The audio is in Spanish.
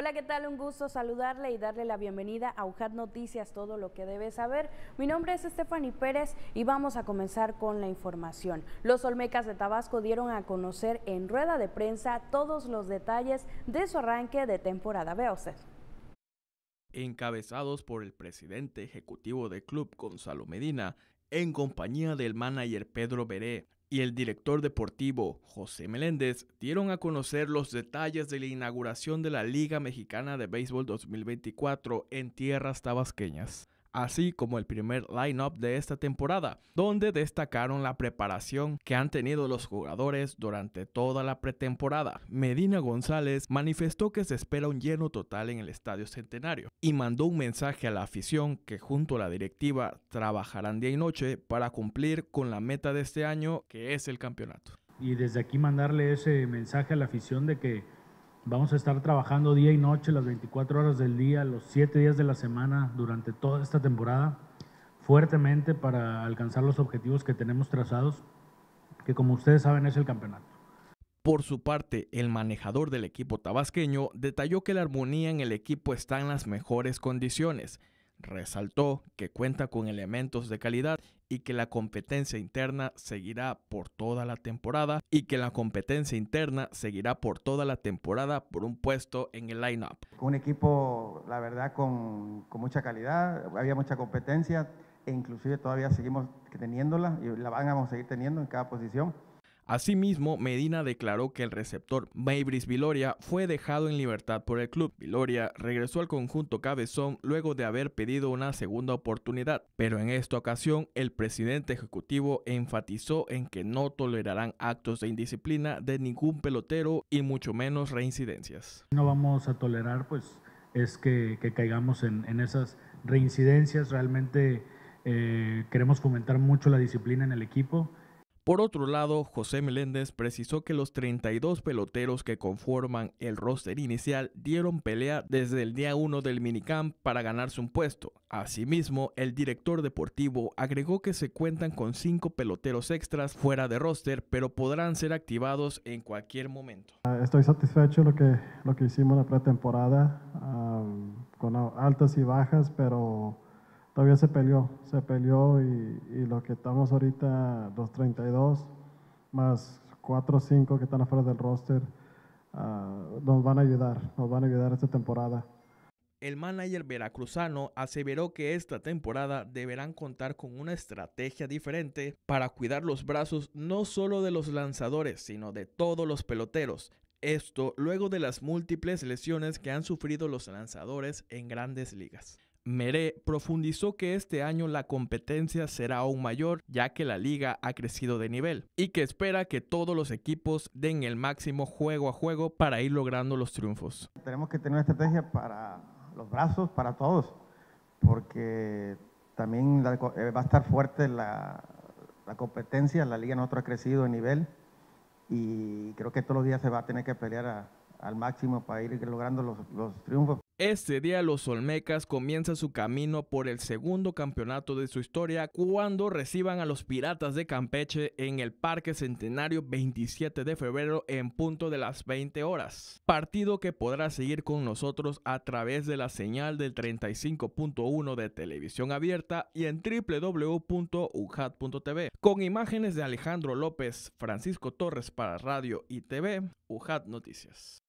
Hola, ¿qué tal? Un gusto saludarle y darle la bienvenida a UJAT Noticias, todo lo que debe saber. Mi nombre es Stephanie Pérez y vamos a comenzar con la información. Los Olmecas de Tabasco dieron a conocer en rueda de prensa todos los detalles de su arranque de temporada. Vea Encabezados por el presidente ejecutivo del club, Gonzalo Medina, en compañía del manager Pedro Beré, y el director deportivo José Meléndez dieron a conocer los detalles de la inauguración de la Liga Mexicana de Béisbol 2024 en tierras tabasqueñas así como el primer lineup de esta temporada, donde destacaron la preparación que han tenido los jugadores durante toda la pretemporada. Medina González manifestó que se espera un lleno total en el Estadio Centenario y mandó un mensaje a la afición que junto a la directiva trabajarán día y noche para cumplir con la meta de este año que es el campeonato. Y desde aquí mandarle ese mensaje a la afición de que Vamos a estar trabajando día y noche, las 24 horas del día, los 7 días de la semana, durante toda esta temporada, fuertemente para alcanzar los objetivos que tenemos trazados, que como ustedes saben es el campeonato. Por su parte, el manejador del equipo tabasqueño detalló que la armonía en el equipo está en las mejores condiciones, Resaltó que cuenta con elementos de calidad y que la competencia interna seguirá por toda la temporada y que la competencia interna seguirá por toda la temporada por un puesto en el lineup. Un equipo, la verdad, con, con mucha calidad, había mucha competencia e inclusive todavía seguimos teniéndola y la van a seguir teniendo en cada posición. Asimismo, Medina declaró que el receptor Maybris Viloria fue dejado en libertad por el club. Viloria regresó al conjunto Cabezón luego de haber pedido una segunda oportunidad, pero en esta ocasión el presidente ejecutivo enfatizó en que no tolerarán actos de indisciplina de ningún pelotero y mucho menos reincidencias. No vamos a tolerar pues es que, caigamos en, esas reincidencias, realmente eh, queremos fomentar mucho la disciplina en el equipo. Por otro lado, José Meléndez precisó que los 32 peloteros que conforman el roster inicial dieron pelea desde el día 1 del minicamp para ganarse un puesto. Asimismo, el director deportivo agregó que se cuentan con 5 peloteros extras fuera de roster, pero podrán ser activados en cualquier momento. Ah, estoy satisfecho lo que, lo que hicimos en la pretemporada, ah, con altas y bajas, pero todavía se peleó, se peleó y, lo que estamos ahorita, los 32, más 4 o 5 que están afuera del roster, ah, nos van a ayudar, nos van a ayudar esta temporada. El manager veracruzano aseveró que esta temporada deberán contar con una estrategia diferente para cuidar los brazos no solo de los lanzadores, sino de todos los peloteros. Esto luego de las múltiples lesiones que han sufrido los lanzadores en grandes ligas. Meré profundizó que este año la competencia será aún mayor ya que la liga ha crecido de nivel y que espera que todos los equipos den el máximo juego a juego para ir logrando los triunfos. Tenemos que tener una estrategia para los brazos, para todos, porque también eh, va a estar fuerte la, competencia, la liga nosotros ha crecido de nivel y creo que todos los días se va a tener que pelear al máximo para ir logrando los triunfos. Este día los Olmecas comienzan su camino por el segundo campeonato de su historia cuando reciban a los Piratas de Campeche en el Parque Centenario 27 de febrero en punto de las 20 horas. Partido que podrá seguir con nosotros a través de la señal del 35.1 de televisión abierta y en www.ujat.tv. Con imágenes de Alejandro López, Francisco Torres para Radio y TV, UJAT Noticias.